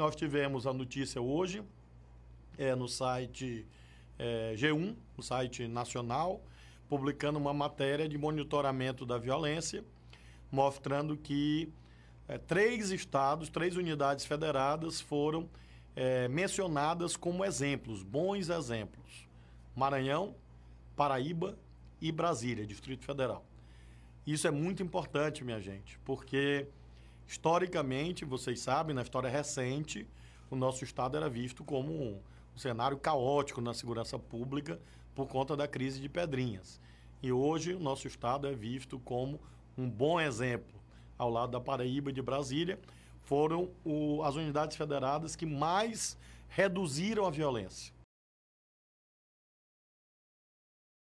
Nós tivemos a notícia hoje é, no site é, G1, o site nacional, publicando uma matéria de monitoramento da violência, mostrando que é, três estados, três unidades federadas foram é, mencionadas como exemplos, bons exemplos: Maranhão, Paraíba e Brasília, Distrito Federal. Isso é muito importante, minha gente, porque Historicamente, vocês sabem, na história recente, o nosso Estado era visto como um, um cenário caótico na segurança pública por conta da crise de Pedrinhas. E hoje, o nosso Estado é visto como um bom exemplo. Ao lado da Paraíba e de Brasília, foram o, as unidades federadas que mais reduziram a violência.